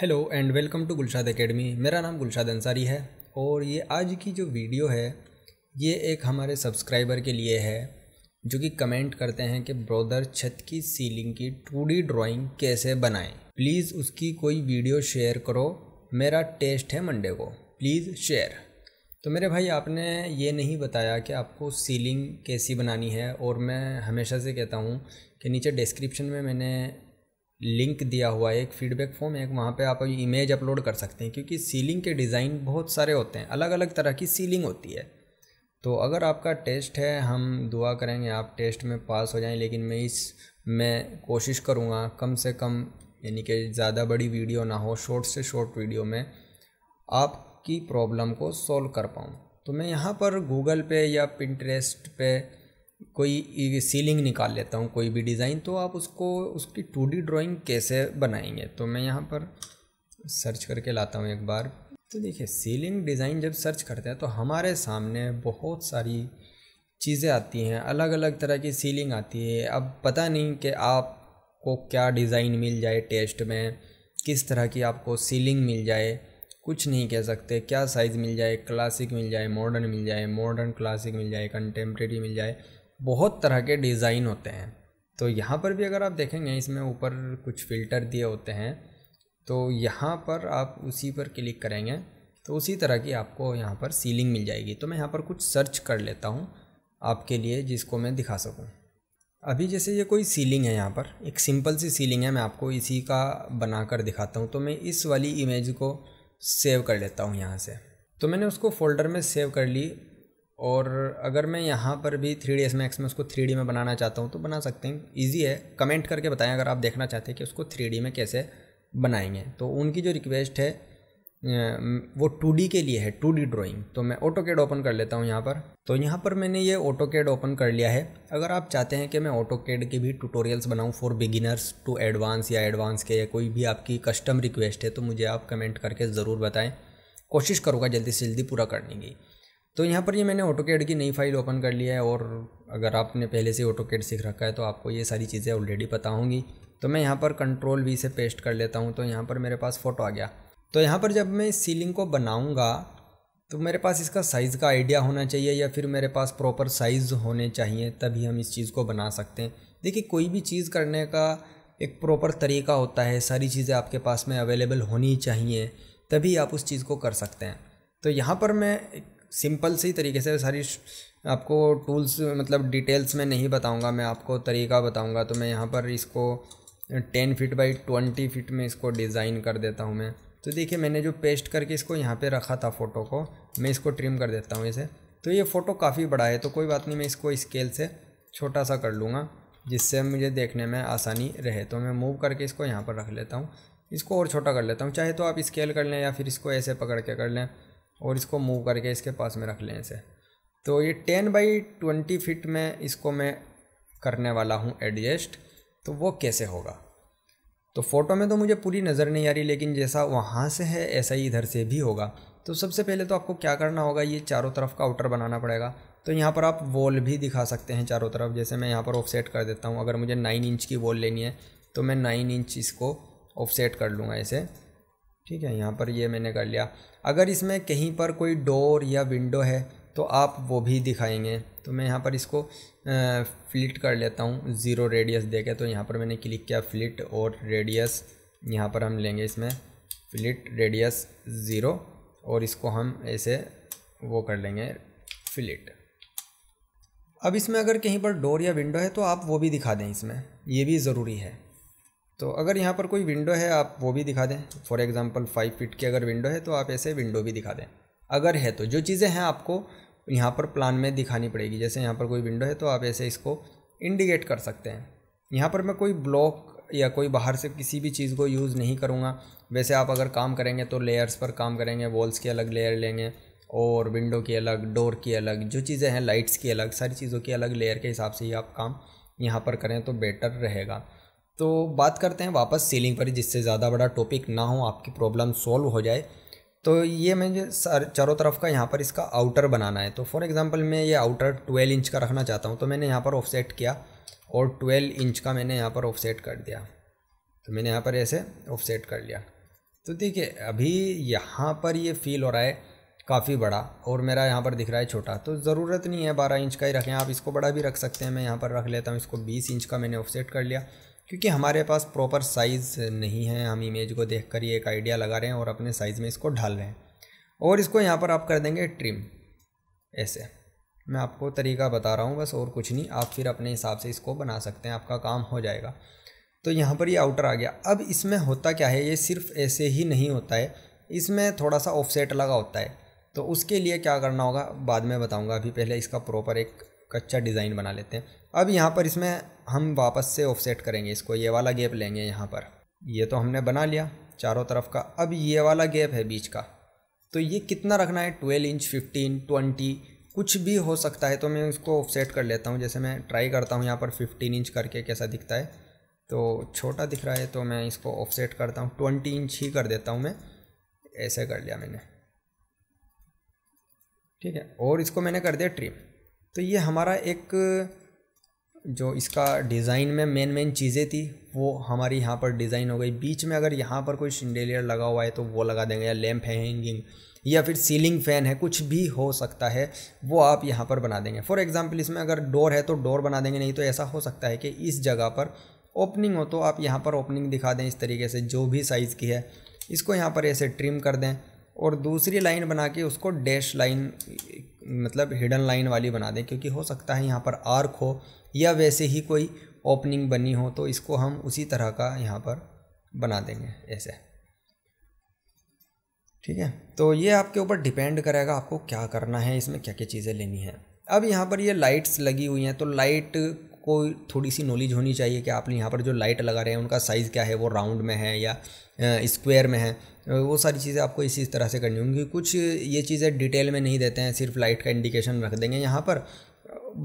hello and welcome to Gulshad Academy मेरा नाम गुलशाद अंसारी है और ये आज की जो वीडियो है ये एक हमारे सब्सक्राइबर के लिए है जो कि कमेंट करते हैं कि ब्रोदर छत की सीलिंग की टू डी ड्राॅइंग कैसे बनाएं प्लीज़ उसकी कोई वीडियो शेयर करो मेरा टेस्ट है मंडे को प्लीज़ शेयर तो मेरे भाई आपने ये नहीं बताया कि आपको सीलिंग कैसी बनानी है और मैं हमेशा से कहता हूँ कि नीचे डिस्क्रिप्शन में मैंने लिंक दिया हुआ है एक फीडबैक फॉर्म है वहाँ पे आप इमेज अपलोड कर सकते हैं क्योंकि सीलिंग के डिज़ाइन बहुत सारे होते हैं अलग अलग तरह की सीलिंग होती है तो अगर आपका टेस्ट है हम दुआ करेंगे आप टेस्ट में पास हो जाएं लेकिन मैं इस में कोशिश करूँगा कम से कम यानी कि ज़्यादा बड़ी वीडियो ना हो शॉर्ट से शॉर्ट वीडियो में आपकी प्रॉब्लम को सॉल्व कर पाऊँ तो मैं यहाँ पर गूगल पे या पिंटरेस्ट पे कोई सीलिंग निकाल लेता हूँ कोई भी डिज़ाइन तो आप उसको उसकी टू डी ड्राॅइंग कैसे बनाएंगे तो मैं यहाँ पर सर्च करके लाता हूँ एक बार तो देखिए सीलिंग डिज़ाइन जब सर्च करते हैं तो हमारे सामने बहुत सारी चीज़ें आती हैं अलग अलग तरह की सीलिंग आती है अब पता नहीं कि आपको क्या डिज़ाइन मिल जाए टेस्ट में किस तरह की आपको सीलिंग मिल जाए कुछ नहीं कह सकते क्या साइज़ मिल जाए क्लासिक मिल जाए मॉडर्न मिल जाए मॉडर्न क्लासिक मिल जाए कंटेम्प्रेरी मिल जाए बहुत तरह के डिज़ाइन होते हैं तो यहाँ पर भी अगर आप देखेंगे इसमें ऊपर कुछ फ़िल्टर दिए होते हैं तो यहाँ पर आप उसी पर क्लिक करेंगे तो उसी तरह की आपको यहाँ पर सीलिंग मिल जाएगी तो मैं यहाँ पर कुछ सर्च कर लेता हूँ आपके लिए जिसको मैं दिखा सकूँ अभी जैसे ये कोई सीलिंग है यहाँ पर एक सिंपल सी सीलिंग है मैं आपको इसी का बना कर दिखाता हूँ तो मैं इस वाली इमेज को सेव कर लेता हूँ यहाँ से तो मैंने उसको फोल्डर में सेव कर ली और अगर मैं यहाँ पर भी थ्री डी एस मैक्स में उसको थ्री डी में बनाना चाहता हूँ तो बना सकते हैं ईजी है कमेंट करके बताएं अगर आप देखना चाहते हैं कि उसको थ्री डी में कैसे बनाएंगे तो उनकी जो रिक्वेस्ट है वो टू डी के लिए है टू डी ड्राइंग तो मैं ऑटो कैड ओपन कर लेता हूँ यहाँ पर तो यहाँ पर मैंने ये ऑटो कैड ओपन कर लिया है अगर आप चाहते हैं कि मैं ऑटो कैड के भी ट्यूटोरियल्स बनाऊँ फॉर बिगिनर्स टू एडवांस या एडवांस के या कोई भी आपकी कस्टम रिक्वेस्ट है तो मुझे आप कमेंट करके ज़रूर बताएं कोशिश करूँगा जल्दी से जल्दी पूरा करने की तो यहाँ पर ये मैंने ऑटोकेड की नई फाइल ओपन कर लिया है और अगर आपने पहले से ऑटोकेड सीख रखा है तो आपको ये सारी चीज़ें ऑलरेडी पता होंगी तो मैं यहाँ पर कंट्रोल वी से पेस्ट कर लेता हूँ तो यहाँ पर मेरे पास फ़ोटो आ गया तो यहाँ पर जब मैं इस सीलिंग को बनाऊँगा तो मेरे पास इसका साइज़ का आइडिया होना चाहिए या फिर मेरे पास प्रॉपर साइज़ होने चाहिए तभी हम इस चीज़ को बना सकते हैं देखिए कोई भी चीज़ करने का एक प्रॉपर तरीका होता है सारी चीज़ें आपके पास में अवेलेबल होनी चाहिए तभी आप उस चीज़ को कर सकते हैं तो यहाँ पर मैं एक सिंपल से ही तरीके से सारी आपको टूल्स मतलब डिटेल्स में नहीं बताऊंगा मैं आपको तरीका बताऊंगा तो मैं यहाँ पर इसको ten feet by twenty feet में इसको डिज़ाइन कर देता हूँ मैं तो देखिए मैंने जो पेस्ट करके इसको यहाँ पे रखा था फ़ोटो को मैं इसको ट्रिम कर देता हूँ इसे तो ये फ़ोटो काफ़ी बड़ा है तो कोई बात नहीं मैं इसको स्केल से छोटा सा कर लूँगा जिससे मुझे देखने में आसानी रहे तो मैं मूव करके इसको यहाँ पर रख लेता हूँ इसको और छोटा कर लेता हूँ चाहे तो आप स्केल कर लें या फिर इसको ऐसे पकड़ के कर लें और इसको मूव करके इसके पास में रख लें इसे तो ये टेन बाई ट्वेंटी फिट में इसको मैं करने वाला हूँ एडजस्ट तो वो कैसे होगा तो फ़ोटो में तो मुझे पूरी नज़र नहीं आ रही लेकिन जैसा वहाँ से है ऐसा ही इधर से भी होगा तो सबसे पहले तो आपको क्या करना होगा ये चारों तरफ का आउटर बनाना पड़ेगा तो यहाँ पर आप वॉल भी दिखा सकते हैं चारों तरफ जैसे मैं यहाँ पर ऑफसेट कर देता हूँ अगर मुझे नाइन इंच की वॉल लेनी है तो मैं नाइन इंच इसको ऑफसेट कर लूँगा ऐसे ठीक है यहाँ पर ये मैंने कर लिया अगर इसमें कहीं पर कोई डोर या विंडो है तो आप वो भी दिखाएंगे तो मैं यहाँ पर इसको फ्लिट कर लेता हूँ ज़ीरो रेडियस दे तो यहाँ पर मैंने क्लिक किया फ्लिट और रेडियस यहाँ पर हम लेंगे इसमें फ्लिट रेडियस ज़ीरो और इसको हम ऐसे वो कर लेंगे फ्लिट अब इसमें अगर कहीं पर डोर या विंडो है तो आप वो भी दिखा दें इसमें ये भी ज़रूरी है तो अगर यहाँ पर कोई विंडो है आप वो भी दिखा दें फॉर एग्ज़ाम्पल फाइव फिट की अगर विंडो है तो आप ऐसे विंडो भी दिखा दें अगर है तो जो चीज़ें हैं आपको यहाँ पर प्लान में दिखानी पड़ेगी जैसे यहाँ पर कोई विंडो है तो आप ऐसे इसको इंडिकेट कर सकते हैं यहाँ पर मैं कोई ब्लॉक या कोई बाहर से किसी भी चीज़ को यूज़ नहीं करूँगा वैसे आप अगर काम करेंगे तो लेयर्स पर काम करेंगे वॉल्स की अलग लेयर लेंगे और विंडो की अलग डोर की अलग जो चीज़ें हैं लाइट्स की अलग सारी चीज़ों की अलग लेयर के हिसाब से ही आप काम यहाँ पर करें तो बेटर रहेगा तो बात करते हैं वापस सीलिंग पर जिससे ज़्यादा बड़ा टॉपिक ना हो आपकी प्रॉब्लम सॉल्व हो जाए तो ये मैं चारों तरफ का यहाँ पर इसका आउटर बनाना है तो फॉर एग्ज़ाम्पल मैं ये आउटर ट्वेल्व इंच का रखना चाहता हूँ तो मैंने यहाँ पर ऑफसेट किया और ट्वेल्व इंच का मैंने यहाँ पर ऑफसेट कर दिया तो मैंने यहाँ पर ऐसे ऑफसेट कर लिया तो देखिए अभी यहाँ पर ये फील हो रहा है काफ़ी बड़ा और मेरा यहाँ पर दिख रहा है छोटा तो ज़रूरत नहीं है बारह इंच का ही रखें आप इसको बड़ा भी रख सकते हैं मैं यहाँ पर रख लेता हूँ इसको बीस इंच का मैंने ऑफसेट कर लिया क्योंकि हमारे पास प्रॉपर साइज़ नहीं है हम इमेज को देख कर ही एक आइडिया लगा रहे हैं और अपने साइज़ में इसको ढाल रहे हैं और इसको यहाँ पर आप कर देंगे ट्रिम ऐसे मैं आपको तरीका बता रहा हूँ बस और कुछ नहीं आप फिर अपने हिसाब से इसको बना सकते हैं आपका काम हो जाएगा तो यहाँ पर ये यह आउटर आ गया अब इसमें होता क्या है ये सिर्फ ऐसे ही नहीं होता है इसमें थोड़ा सा ऑफसेट लगा होता है तो उसके लिए क्या करना होगा बाद में बताऊँगा अभी पहले इसका प्रॉपर एक कच्चा डिज़ाइन बना लेते हैं अब यहाँ पर इसमें हम वापस से ऑफसेट करेंगे इसको ये वाला गैप लेंगे यहाँ पर ये तो हमने बना लिया चारों तरफ का अब ये वाला गैप है बीच का तो ये कितना रखना है ट्वेल्व इंच फिफ्टीन ट्वेंटी कुछ भी हो सकता है तो मैं इसको ऑफसेट कर लेता हूँ जैसे मैं ट्राई करता हूँ यहाँ पर फिफ्टीन इंच करके कैसा दिखता है तो छोटा दिख रहा है तो मैं इसको ऑफसेट करता हूँ ट्वेंटी इंच ही कर देता हूँ मैं ऐसे कर लिया मैंने ठीक है और इसको मैंने कर दिया ट्रिम तो ये हमारा एक जो इसका डिज़ाइन में मेन मेन चीज़ें थी वो हमारी यहाँ पर डिज़ाइन हो गई बीच में अगर यहाँ पर कोई शिंडेलियर लगा हुआ है तो वो लगा देंगे या लैम्प है हैंगिंग या फिर सीलिंग फ़ैन है कुछ भी हो सकता है वो आप यहाँ पर बना देंगे फॉर एग्ज़ाम्पल इसमें अगर डोर है तो डोर बना देंगे नहीं तो ऐसा हो सकता है कि इस जगह पर ओपनिंग हो तो आप यहाँ पर ओपनिंग दिखा दें इस तरीके से जो भी साइज़ की है इसको यहाँ पर ऐसे ट्रिम कर दें और दूसरी लाइन बना के उसको डैश लाइन मतलब हिडन लाइन वाली बना दें क्योंकि हो सकता है यहाँ पर आर्क हो या वैसे ही कोई ओपनिंग बनी हो तो इसको हम उसी तरह का यहाँ पर बना देंगे ऐसे ठीक है तो ये आपके ऊपर डिपेंड करेगा आपको क्या करना है इसमें क्या क्या चीज़ें लेनी है अब यहाँ पर ये लाइट्स लगी हुई हैं तो लाइट आपको थोड़ी सी नॉलेज होनी चाहिए कि आपने यहाँ पर जो लाइट लगा रहे हैं उनका साइज़ क्या है वो राउंड में है या स्क्वायर में है वो सारी चीज़ें आपको इसी तरह से करनी होंगी कुछ ये चीज़ें डिटेल में नहीं देते हैं सिर्फ लाइट का इंडिकेशन रख देंगे यहाँ पर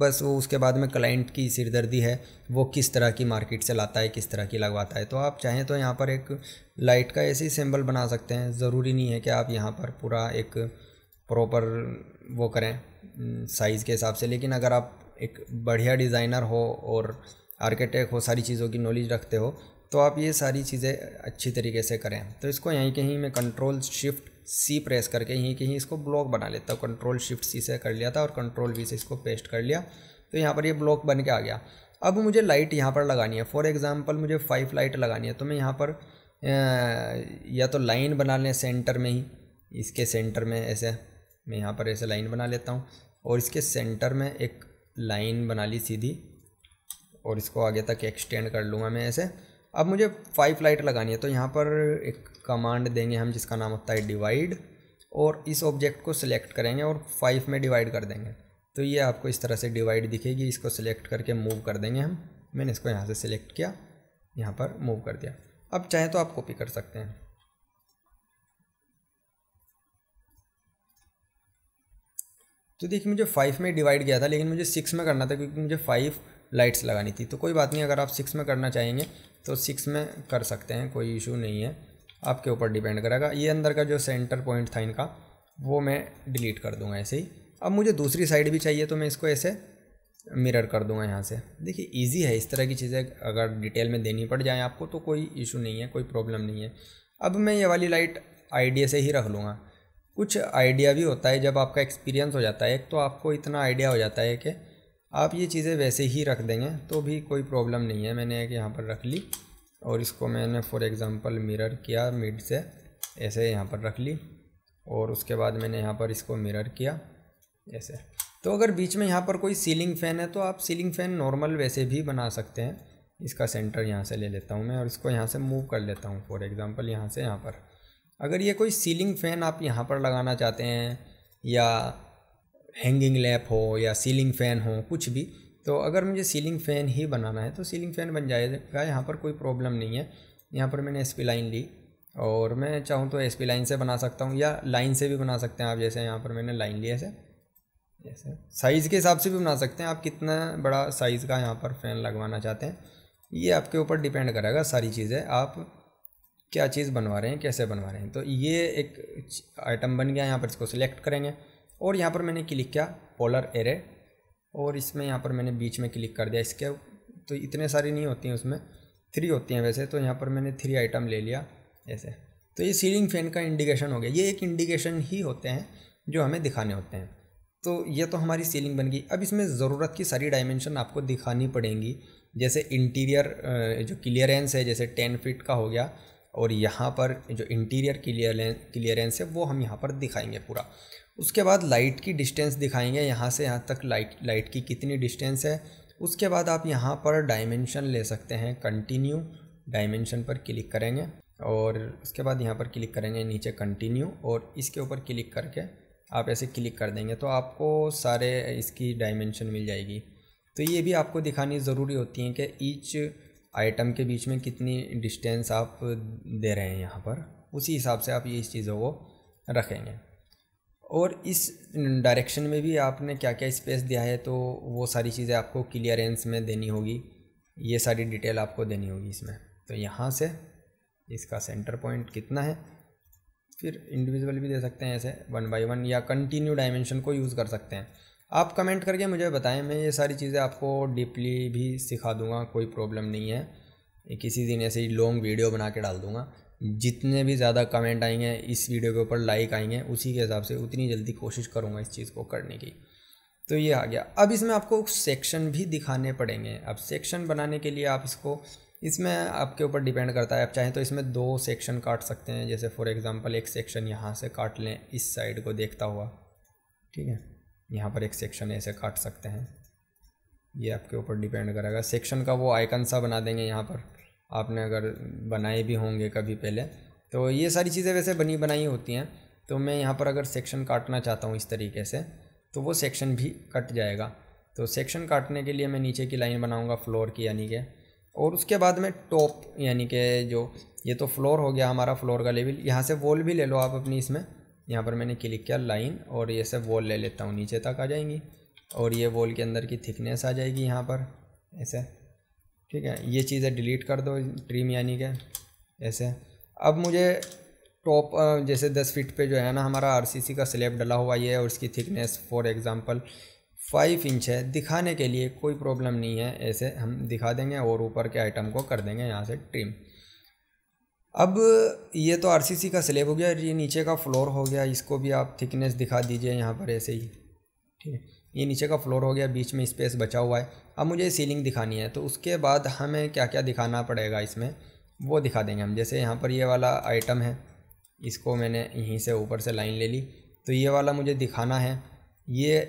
बस वो उसके बाद में क्लाइंट की सिरदर्दी है वो किस तरह की मार्केट से लाता है किस तरह की लगवाता है तो आप चाहें तो यहाँ पर एक लाइट का ऐसे ही सिंबल बना सकते हैं ज़रूरी नहीं है कि आप यहाँ पर पूरा एक प्रॉपर वो करें साइज़ के हिसाब से लेकिन अगर आप एक बढ़िया डिज़ाइनर हो और आर्किटेक्ट हो सारी चीज़ों की नॉलेज रखते हो तो आप ये सारी चीज़ें अच्छी तरीके से करें तो इसको यहीं कहीं मैं कंट्रोल शिफ्ट सी प्रेस करके यहीं कहीं इसको ब्लॉक बना लेता हूँ कंट्रोल शिफ्ट सी से कर लिया था और कंट्रोल वी से इसको पेस्ट कर लिया तो यहाँ पर ये ब्लॉक बन के आ गया अब मुझे लाइट यहाँ पर लगानी है फॉर एग्ज़ाम्पल मुझे फाइव लाइट लगानी है तो मैं यहाँ पर या तो लाइन बना लें सेंटर में ही इसके सेंटर में ऐसे मैं यहाँ पर ऐसे लाइन बना लेता हूँ और इसके सेंटर में एक लाइन बना ली सीधी और इसको आगे तक एक्सटेंड कर लूँगा मैं ऐसे अब मुझे फाइव लाइट लगानी है तो यहाँ पर एक कमांड देंगे हम जिसका नाम होता है डिवाइड और इस ऑब्जेक्ट को सिलेक्ट करेंगे और फाइव में डिवाइड कर देंगे तो ये आपको इस तरह से डिवाइड दिखेगी इसको सिलेक्ट करके मूव कर देंगे हम मैंने इसको यहाँ से सिलेक्ट किया यहाँ पर मूव कर दिया अब चाहे तो आप कॉपी कर सकते हैं तो देखिए मुझे फाइव में डिवाइड किया था लेकिन मुझे सिक्स में करना था क्योंकि मुझे फाइव लाइट्स लगानी थी तो कोई बात नहीं अगर आप सिक्स में करना चाहेंगे तो सिक्स में कर सकते हैं कोई इशू नहीं है आपके ऊपर डिपेंड करेगा ये अंदर का जो सेंटर पॉइंट था इनका वो मैं डिलीट कर दूंगा ऐसे ही अब मुझे दूसरी साइड भी चाहिए तो मैं इसको ऐसे मिरर कर दूंगा यहाँ से देखिए इजी है इस तरह की चीज़ें अगर डिटेल में देनी पड़ जाए आपको तो कोई इशू नहीं है कोई प्रॉब्लम नहीं है अब मैं ये वाली लाइट आइडिया से ही रख लूँगा कुछ आइडिया भी होता है जब आपका एक्सपीरियंस हो जाता है तो आपको इतना आइडिया हो जाता है कि आप ये चीज़ें वैसे ही रख देंगे तो भी कोई प्रॉब्लम नहीं है मैंने एक यहाँ पर रख ली और इसको मैंने फॉर एग्ज़ाम्पल मिरर किया मिड से ऐसे यहाँ पर रख ली और उसके बाद मैंने यहाँ पर इसको मिरर किया ऐसे तो अगर बीच में यहाँ पर कोई सीलिंग फ़ैन है तो आप सीलिंग फ़ैन नॉर्मल वैसे भी बना सकते हैं इसका सेंटर यहाँ से ले लेता हूँ मैं और इसको यहाँ से मूव कर लेता हूँ फॉर एग्ज़ाम्पल यहाँ से यहाँ पर अगर ये कोई सीलिंग फ़ैन आप यहाँ पर लगाना चाहते हैं या हैंगिंग लैप हो या सीलिंग फ़ैन हो कुछ भी तो अगर मुझे सीलिंग फ़ैन ही बनाना है तो सीलिंग फ़ैन बन जाएगा यहाँ पर कोई प्रॉब्लम नहीं है यहाँ पर मैंने एस पी लाइन ली और मैं चाहूँ तो एस पी लाइन से बना सकता हूँ या लाइन से भी बना सकते हैं आप जैसे यहाँ पर मैंने लाइन ली ऐसे जैसे साइज़ के हिसाब से भी बना सकते हैं आप कितना बड़ा साइज़ का यहाँ पर फ़ैन लगवाना चाहते हैं ये आपके ऊपर डिपेंड करेगा सारी चीज़ें आप क्या चीज़ बनवा रहे हैं कैसे बनवा रहे हैं तो ये एक आइटम बन गया यहाँ पर इसको सिलेक्ट करेंगे और यहाँ पर मैंने क्लिक किया पोलर एरे और इसमें यहाँ पर मैंने बीच में क्लिक कर दिया इसके तो इतने सारी नहीं होती हैं उसमें थ्री होती हैं वैसे तो यहाँ पर मैंने थ्री आइटम ले लिया ऐसे तो ये सीलिंग फैन का इंडिकेशन हो गया ये एक इंडिकेशन ही होते हैं जो हमें दिखाने होते हैं तो ये तो हमारी सीलिंग बन गई अब इसमें ज़रूरत की सारी डायमेंशन आपको दिखानी पड़ेंगी जैसे इंटीरियर जो क्लियरेंस है जैसे टेन फिट का हो गया और यहाँ पर जो इंटीरियर क्लियरेंस क्लियरेंस है वो हम यहाँ पर दिखाएंगे पूरा उसके बाद लाइट की डिस्टेंस दिखाएंगे यहाँ से यहाँ तक लाइट लाइट की कितनी डिस्टेंस है उसके बाद आप यहाँ पर डायमेंशन ले सकते हैं कंटिन्यू डायमेंशन पर क्लिक करेंगे और उसके बाद यहाँ पर क्लिक करेंगे नीचे कंटिन्यू और इसके ऊपर क्लिक करके आप ऐसे क्लिक कर देंगे तो आपको सारे इसकी डायमेंशन मिल जाएगी तो ये भी आपको दिखानी ज़रूरी होती हैं कि ईच आइटम के बीच में कितनी डिस्टेंस आप दे रहे हैं यहाँ पर उसी हिसाब से आप ये इस चीज़ों को रखेंगे और इस डायरेक्शन में भी आपने क्या क्या स्पेस दिया है तो वो सारी चीज़ें आपको क्लियरेंस में देनी होगी ये सारी डिटेल आपको देनी होगी इसमें तो यहाँ से इसका सेंटर पॉइंट कितना है फिर इंडिविजुअल भी दे सकते हैं ऐसे वन बाई वन या कंटिन्यू डायमेंशन को यूज़ कर सकते हैं आप कमेंट करके मुझे बताएं मैं ये सारी चीज़ें आपको डीपली भी सिखा दूंगा कोई प्रॉब्लम नहीं है किसी दिन ऐसे ही लॉन्ग वीडियो बना के डाल दूंगा जितने भी ज़्यादा कमेंट आएंगे इस वीडियो के ऊपर लाइक आएंगे उसी के हिसाब से उतनी जल्दी कोशिश करूँगा इस चीज़ को करने की तो ये आ गया अब इसमें आपको सेक्शन भी दिखाने पड़ेंगे अब सेक्शन बनाने के लिए आप इसको इसमें आपके ऊपर डिपेंड करता है आप चाहें तो इसमें दो सेक्शन काट सकते हैं जैसे फॉर एग्ज़ाम्पल एक सेक्शन यहाँ से काट लें इस साइड को देखता हुआ ठीक है यहाँ पर एक सेक्शन ऐसे काट सकते हैं ये आपके ऊपर डिपेंड करेगा सेक्शन का वो आइकन सा बना देंगे यहाँ पर आपने अगर बनाए भी होंगे कभी पहले तो ये सारी चीज़ें वैसे बनी बनाई होती हैं तो मैं यहाँ पर अगर सेक्शन काटना चाहता हूँ इस तरीके से तो वो सेक्शन भी कट जाएगा तो सेक्शन काटने के लिए मैं नीचे की लाइन बनाऊँगा फ्लोर की यानी कि और उसके बाद में टॉप यानी कि जो ये तो फ्लोर हो गया हमारा फ्लोर का लेवल यहाँ से वॉल भी ले लो आप अपनी इसमें यहाँ पर मैंने क्लिक किया लाइन और ये सब वॉल ले लेता हूँ नीचे तक आ जाएंगी और ये वॉल के अंदर की थिकनेस आ जाएगी यहाँ पर ऐसे ठीक है ये चीज़ें डिलीट कर दो ट्रिम यानी के ऐसे अब मुझे टॉप जैसे दस फीट पे जो है ना हमारा आरसीसी का स्लेब डला हुआ ये है और इसकी thickness for example five inch है दिखाने के लिए कोई प्रॉब्लम नहीं है ऐसे हम दिखा देंगे और ऊपर के आइटम को कर देंगे यहाँ से ट्रिम अब ये तो आरसीसी का स्लेब हो गया ये नीचे का फ्लोर हो गया इसको भी आप थिकनेस दिखा दीजिए यहाँ पर ऐसे ही ठीक है ये नीचे का फ्लोर हो गया बीच में स्पेस बचा हुआ है अब मुझे सीलिंग दिखानी है तो उसके बाद हमें क्या क्या दिखाना पड़ेगा इसमें वो दिखा देंगे हम जैसे यहाँ पर ये वाला आइटम है इसको मैंने यहीं से ऊपर से लाइन ले ली तो ये वाला मुझे दिखाना है ये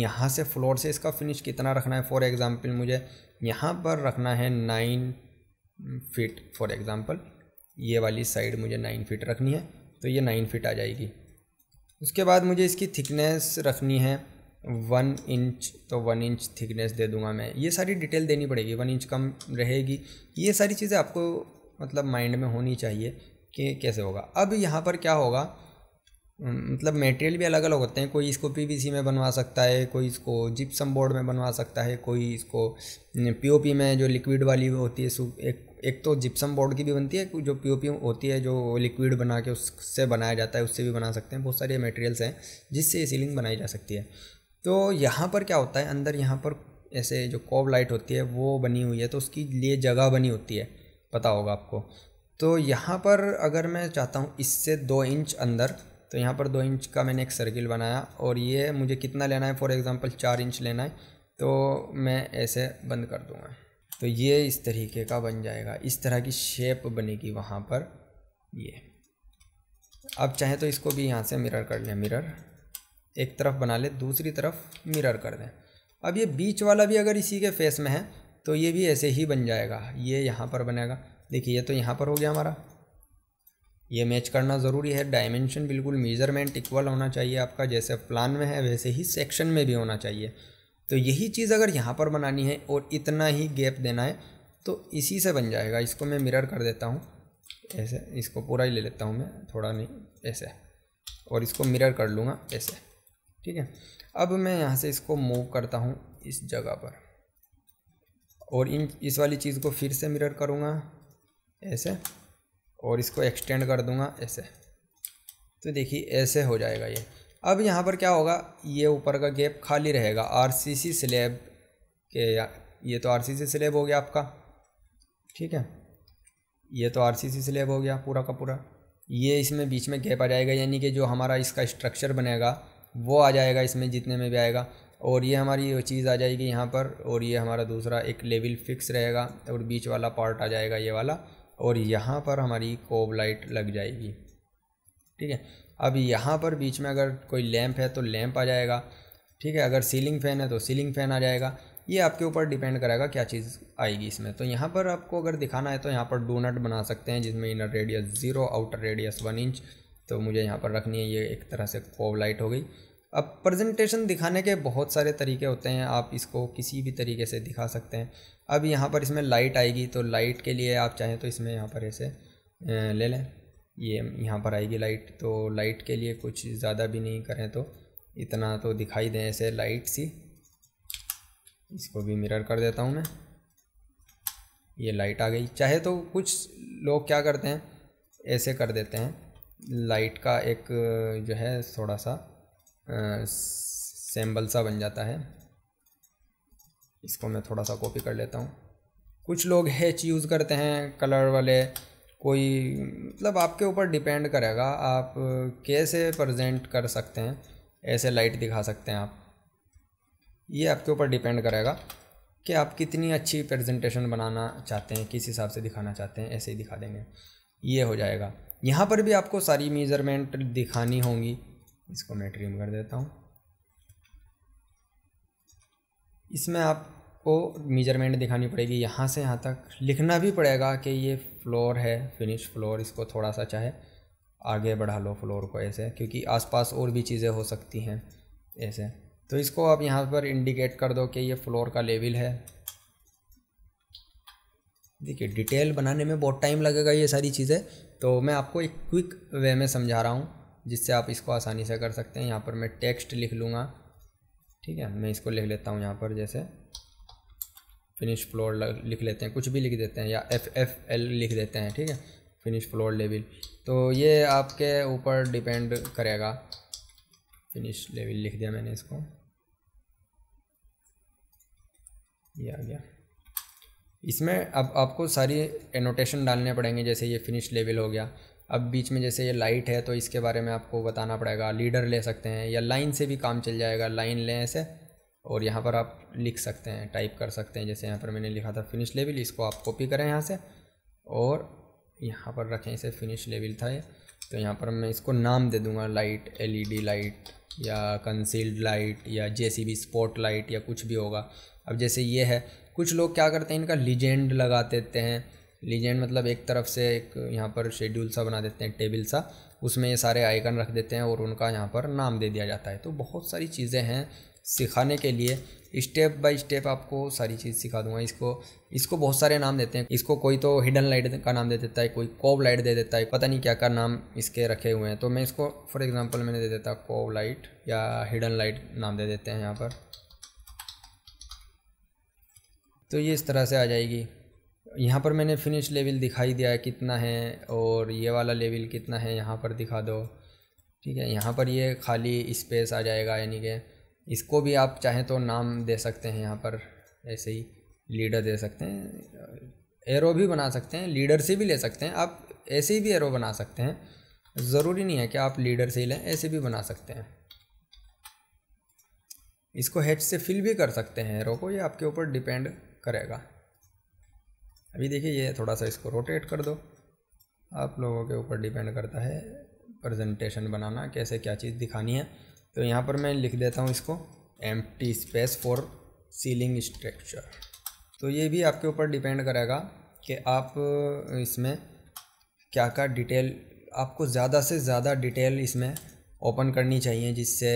यहाँ से फ्लोर से इसका फिनिश कितना रखना है फॉर एग्ज़ाम्पल मुझे यहाँ पर रखना है नाइन फिट फॉर एग्ज़ाम्पल ये वाली साइड मुझे नाइन फिट रखनी है तो ये नाइन फिट आ जाएगी उसके बाद मुझे इसकी थिकनेस रखनी है वन इंच तो वन इंच थिकनेस दे दूंगा मैं ये सारी डिटेल देनी पड़ेगी वन इंच कम रहेगी ये सारी चीज़ें आपको मतलब माइंड में होनी चाहिए कि कैसे होगा अब यहाँ पर क्या होगा मतलब मटेरियल भी अलग अलग होते हैं कोई इसको पीवीसी में बनवा सकता है कोई इसको जिप्सम बोर्ड में बनवा सकता है कोई इसको पीओपी में जो लिक्विड वाली होती है एक एक तो जिप्सम बोर्ड की भी बनती है जो पीओपी होती है जो लिक्विड बना के उससे बनाया जाता है उससे भी बना सकते हैं बहुत सारे मटेरियल्स हैं जिससे ये सीलिंग बनाई जा सकती है तो यहाँ पर क्या होता है अंदर यहाँ पर ऐसे जो कॉब लाइट होती है वो बनी हुई है तो उसकी लिए जगह बनी होती है पता होगा आपको तो यहाँ पर अगर मैं चाहता हूँ इससे दो इंच अंदर तो यहाँ पर दो इंच का मैंने एक सर्किल बनाया और ये मुझे कितना लेना है फॉर एग्ज़ाम्पल चार इंच लेना है तो मैं ऐसे बंद कर दूँगा तो ये इस तरीके का बन जाएगा इस तरह की शेप बनेगी वहाँ पर ये अब चाहे तो इसको भी यहाँ से मिरर कर लें मिरर एक तरफ बना ले दूसरी तरफ मिरर कर दें अब ये बीच वाला भी अगर इसी के फेस में है तो ये भी ऐसे ही बन जाएगा ये यहाँ पर बनेगा देखिए ये तो यहाँ पर हो गया हमारा ये मैच करना ज़रूरी है डायमेंशन बिल्कुल मेजरमेंट इक्वल होना चाहिए आपका जैसे प्लान में है वैसे ही सेक्शन में भी होना चाहिए तो यही चीज़ अगर यहाँ पर बनानी है और इतना ही गैप देना है तो इसी से बन जाएगा इसको मैं मिरर कर देता हूँ ऐसे इसको पूरा ही ले लेता हूँ मैं थोड़ा नहीं ऐसे और इसको मिरर कर लूँगा ऐसे ठीक है अब मैं यहाँ से इसको मूव करता हूँ इस जगह पर और इन इस वाली चीज़ को फिर से मिरर करूँगा ऐसे और इसको एक्सटेंड कर दूँगा ऐसे तो देखिए ऐसे हो जाएगा ये अब यहाँ पर क्या होगा ये ऊपर का गैप खाली रहेगा आर सी सी स्लेब के ये तो आर सी सी स्लेब हो गया आपका ठीक है ये तो आर सी सी स्लेब हो गया पूरा का पूरा ये इसमें बीच में गैप आ जाएगा यानी कि जो हमारा इसका स्ट्रक्चर बनेगा वो आ जाएगा इसमें जितने में भी आएगा और ये हमारी चीज़ आ जाएगी यहाँ पर और ये हमारा दूसरा एक लेवल फिक्स रहेगा और बीच वाला पार्ट आ जाएगा ये वाला और यहाँ पर हमारी कोब लाइट लग जाएगी ठीक है अब यहाँ पर बीच में अगर कोई लैम्प है तो लैम्प आ जाएगा ठीक है अगर सीलिंग फ़ैन है तो सीलिंग फ़ैन आ जाएगा ये आपके ऊपर डिपेंड करेगा क्या चीज़ आएगी इसमें तो यहाँ पर आपको अगर दिखाना है तो यहाँ पर डोनट बना सकते हैं जिसमें inner radius zero outer radius one inch तो मुझे यहाँ पर रखनी है ये एक तरह से कोव लाइट हो गई अब प्रेजेंटेशन दिखाने के बहुत सारे तरीके होते हैं आप इसको किसी भी तरीके से दिखा सकते हैं अब यहाँ पर इसमें लाइट आएगी तो लाइट के लिए आप चाहें तो इसमें यहाँ पर ऐसे ले लें ये यहाँ पर आएगी लाइट तो लाइट के लिए कुछ ज़्यादा भी नहीं करें तो इतना तो दिखाई दें ऐसे लाइट सी इसको भी मिरर कर देता हूँ मैं ये लाइट आ गई चाहे तो कुछ लोग क्या करते हैं ऐसे कर देते हैं लाइट का एक जो है थोड़ा सा सैम्बल सा बन जाता है इसको मैं थोड़ा सा कॉपी कर लेता हूँ कुछ लोग हैच यूज़ करते हैं कलर वाले कोई मतलब आपके ऊपर डिपेंड करेगा आप कैसे प्रजेंट कर सकते हैं ऐसे लाइट दिखा सकते हैं आप ये आपके ऊपर डिपेंड करेगा कि आप कितनी अच्छी प्रेजेंटेशन बनाना चाहते हैं किस हिसाब से दिखाना चाहते हैं ऐसे ही दिखा देंगे ये हो जाएगा यहाँ पर भी आपको सारी मेजरमेंट दिखानी होंगी इसको मैं ट्रिम कर देता हूँ इसमें आप को मेजरमेंट दिखानी पड़ेगी यहाँ से यहाँ तक लिखना भी पड़ेगा कि ये फ्लोर है फिनिश फ्लोर इसको थोड़ा सा चाहे आगे बढ़ा लो फ्लोर को ऐसे क्योंकि आसपास और भी चीज़ें हो सकती हैं ऐसे तो इसको आप यहाँ पर इंडिकेट कर दो कि ये फ्लोर का लेवल है देखिए डिटेल बनाने में बहुत टाइम लगेगा ये सारी चीज़ें तो मैं आपको एक क्विक वे में समझा रहा हूँ जिससे आप इसको आसानी से कर सकते हैं यहाँ पर मैं टेक्स्ट लिख लूँगा ठीक है मैं इसको लिख लेता हूँ यहाँ पर जैसे फिनिश फ्लोर लिख लेते हैं कुछ भी लिख देते हैं या एफ एफ एल लिख देते हैं ठीक है फिनिश फ्लोर लेवल तो ये आपके ऊपर डिपेंड करेगा फिनिश लेवल लिख दिया मैंने इसको ये आ गया इसमें अब आपको सारी एनोटेशन डालने पड़ेंगे जैसे ये फिनिश लेवल हो गया अब बीच में जैसे ये लाइट है तो इसके बारे में आपको बताना पड़ेगा लीडर ले सकते हैं या लाइन से भी काम चल जाएगा लाइन लें ऐसे और यहाँ पर आप लिख सकते हैं टाइप कर सकते हैं जैसे यहाँ पर मैंने लिखा था फिनिश लेवल इसको आप कॉपी करें यहाँ से और यहाँ पर रखें इसे फिनिश लेवल था ये तो यहाँ पर मैं इसको नाम दे दूँगा लाइट एलईडी लाइट या कंसील्ड लाइट या जैसी स्पॉट लाइट या कुछ भी होगा अब जैसे ये है कुछ लोग क्या करते हैं इनका लीजेंड लगा देते हैं लीजेंड मतलब एक तरफ से एक यहाँ पर शेड्यूल सा बना देते हैं टेबल सा उसमें ये सारे आइकन रख देते हैं और उनका यहाँ पर नाम दे दिया जाता है तो बहुत सारी चीज़ें हैं सिखाने के लिए स्टेप बाय स्टेप आपको सारी चीज़ सिखा दूंगा इसको इसको बहुत सारे नाम देते हैं इसको कोई तो हिडन लाइट का नाम दे देता है कोई कोव लाइट दे देता है पता नहीं क्या क्या नाम इसके रखे हुए हैं तो मैं इसको फॉर एग्जांपल मैंने दे देता कोव लाइट या हिडन लाइट नाम दे देते हैं यहाँ पर तो ये इस तरह से आ जाएगी यहाँ पर मैंने फिनिश लेवल दिखाई दिया है कितना है और ये वाला लेवल कितना है यहाँ पर दिखा दो ठीक है यहाँ पर ये खाली स्पेस आ जाएगा यानी कि इसको भी आप चाहें तो नाम दे सकते हैं यहाँ पर ऐसे ही लीडर दे सकते हैं एरो भी बना सकते हैं लीडर से भी ले सकते हैं आप ऐसे ही भी एरो बना सकते हैं ज़रूरी नहीं है कि आप लीडर से ही लें ऐसे भी बना सकते हैं इसको हेच से फिल भी कर सकते हैं एरो को ये आपके ऊपर डिपेंड करेगा अभी देखिए ये थोड़ा सा इसको रोटेट कर दो आप लोगों के ऊपर डिपेंड करता है प्रेजेंटेशन बनाना कैसे क्या चीज़ दिखानी है तो यहाँ पर मैं लिख देता हूँ इसको M space for ceiling structure तो ये भी आपके ऊपर डिपेंड करेगा कि आप इसमें क्या क्या डिटेल आपको ज़्यादा से ज़्यादा डिटेल इसमें ओपन करनी चाहिए जिससे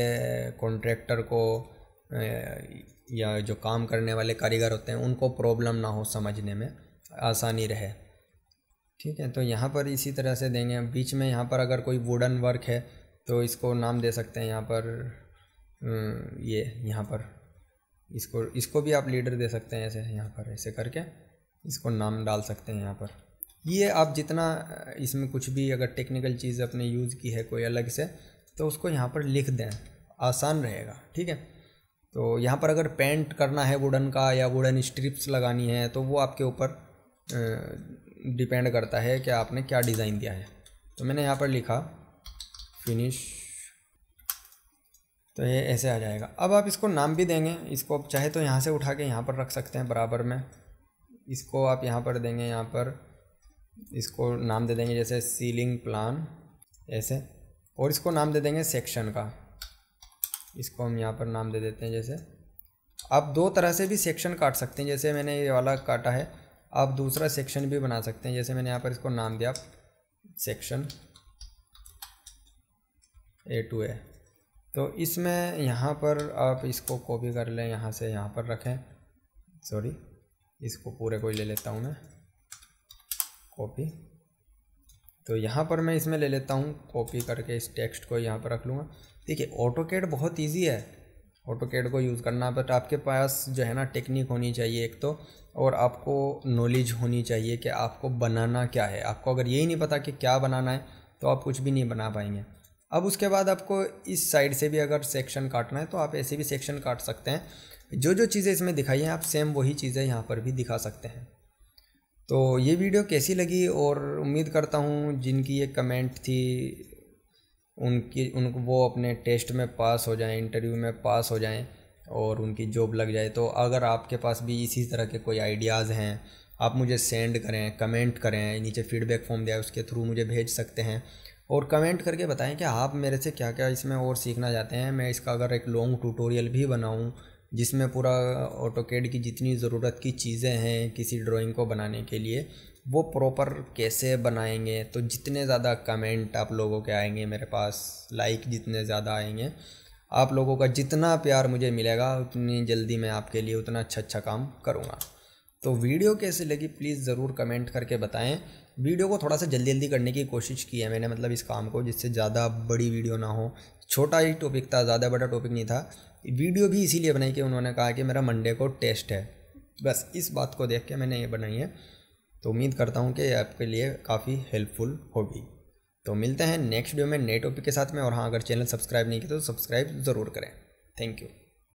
कॉन्ट्रैक्टर को या जो काम करने वाले कारीगर होते हैं उनको प्रॉब्लम ना हो समझने में आसानी रहे ठीक है तो यहाँ पर इसी तरह से देंगे बीच में यहाँ पर अगर कोई वुडन वर्क है तो इसको नाम दे सकते हैं यहाँ पर हम्म, ये यहाँ पर इसको इसको भी आप लीडर दे सकते हैं ऐसे यहाँ पर ऐसे करके इसको नाम डाल सकते हैं यहाँ पर ये आप जितना इसमें कुछ भी अगर टेक्निकल चीज़ अपने यूज़ की है कोई अलग से तो उसको यहाँ पर लिख दें आसान रहेगा ठीक है तो यहाँ पर अगर पेंट करना है वुडन का या वुडन स्ट्रिप्स लगानी है तो वो आपके ऊपर डिपेंड करता है कि आपने क्या डिज़ाइन दिया है तो मैंने यहाँ पर लिखा फिनिश तो ये ऐसे आ जाएगा अब आप इसको नाम भी देंगे इसको आप चाहे तो यहाँ से उठा के यहाँ पर रख सकते हैं बराबर में इसको आप यहाँ पर देंगे यहाँ पर इसको नाम दे देंगे जैसे सीलिंग प्लान ऐसे और इसको नाम दे देंगे सेक्शन का इसको हम यहाँ पर नाम दे देते हैं जैसे आप दो तरह से भी सेक्शन काट सकते हैं जैसे मैंने ये वाला काटा है आप दूसरा सेक्शन भी बना सकते हैं जैसे मैंने यहाँ पर इसको नाम दिया सेक्शन ए टू ए तो इसमें यहाँ पर आप इसको कॉपी कर लें यहाँ से यहाँ पर रखें सॉरी इसको पूरे को ले लेता हूँ मैं कॉपी तो यहाँ पर मैं इसमें ले लेता हूँ कॉपी करके इस टेक्स्ट को यहाँ पर रख लूँगा देखिए ऑटो कैड बहुत ईजी है ऑटो कैड को यूज़ करना बट आपके पास जो है ना टेक्निक होनी चाहिए एक तो और आपको नॉलेज होनी चाहिए कि आपको बनाना क्या है आपको अगर यही नहीं पता कि क्या बनाना है तो आप कुछ भी नहीं बना पाएंगे अब उसके बाद आपको इस साइड से भी अगर सेक्शन काटना है तो आप ऐसे भी सेक्शन काट सकते हैं जो जो चीज़ें इसमें दिखाई हैं आप सेम वही चीज़ें यहाँ पर भी दिखा सकते हैं तो ये वीडियो कैसी लगी और उम्मीद करता हूँ जिनकी ये कमेंट थी उनकी उनको वो अपने टेस्ट में पास हो जाएं इंटरव्यू में पास हो जाएं और उनकी जॉब लग जाए तो अगर आपके पास भी इसी तरह के कोई आइडियाज़ हैं आप मुझे सेंड करें कमेंट करें नीचे फीडबैक फॉर्म दिया है उसके थ्रू मुझे भेज सकते हैं और कमेंट करके बताएं कि आप मेरे से क्या क्या इसमें और सीखना चाहते हैं मैं इसका अगर एक लॉन्ग ट्यूटोरियल भी बनाऊं जिसमें पूरा ऑटोकेड की जितनी ज़रूरत की चीज़ें हैं किसी ड्राइंग को बनाने के लिए वो प्रॉपर कैसे बनाएंगे तो जितने ज़्यादा कमेंट आप लोगों के आएंगे मेरे पास लाइक जितने ज़्यादा आएंगे आप लोगों का जितना प्यार मुझे मिलेगा उतनी जल्दी मैं आपके लिए उतना अच्छा अच्छा काम करूँगा तो वीडियो कैसी लगी प्लीज़ ज़रूर कमेंट करके बताएं वीडियो को थोड़ा सा जल्दी जल्दी करने की कोशिश की है मैंने मतलब इस काम को जिससे ज़्यादा बड़ी वीडियो ना हो छोटा ही टॉपिक था ज़्यादा बड़ा टॉपिक नहीं था वीडियो भी इसीलिए बनाई कि उन्होंने कहा कि मेरा मंडे को टेस्ट है बस इस बात को देख के मैंने ये बनाई है तो उम्मीद करता हूँ कि आपके लिए काफ़ी हेल्पफुल होगी तो मिलते हैं नेक्स्ट वीडियो में नए टॉपिक के साथ में और हाँ अगर चैनल सब्सक्राइब नहीं किया तो सब्सक्राइब ज़रूर करें थैंक यू